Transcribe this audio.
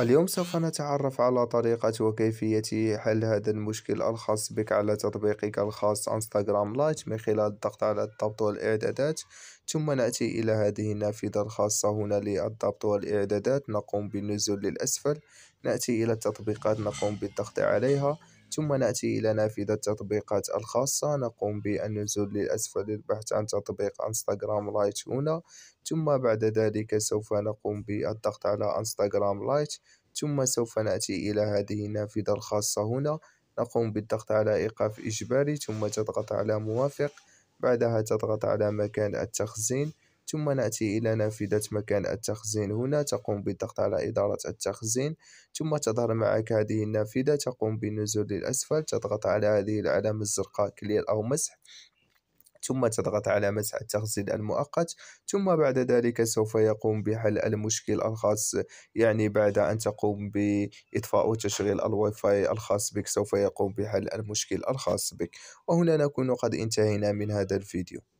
اليوم سوف نتعرف على طريقة وكيفية حل هذا المشكل الخاص بك على تطبيقك الخاص انستغرام لايت من خلال الضغط على الضبط والإعدادات ثم نأتي إلى هذه النافذة الخاصة هنا للضبط والإعدادات نقوم بالنزول للأسفل نأتي إلى التطبيقات نقوم بالضغط عليها ثم نأتي إلى نافذة التطبيقات الخاصة نقوم بالنزول للأسفل للبحث عن تطبيق انستغرام لايت هنا ثم بعد ذلك سوف نقوم بالضغط على انستغرام لايت ثم سوف نأتي إلى هذه النافذة الخاصة هنا نقوم بالضغط على إيقاف إجباري ثم تضغط على موافق بعدها تضغط على مكان التخزين ثم نأتي إلى نافذة مكان التخزين هنا تقوم بالضغط على إدارة التخزين ثم تظهر معك هذه النافذة تقوم بالنزول للأسفل تضغط على هذه العلامة الزرقاء كلير أو مسح ثم تضغط على مسح التخزين المؤقت ثم بعد ذلك سوف يقوم بحل المشكل الخاص يعني بعد أن تقوم بإطفاء وتشغيل الواي فاي الخاص بك سوف يقوم بحل المشكل الخاص بك وهنا نكون قد انتهينا من هذا الفيديو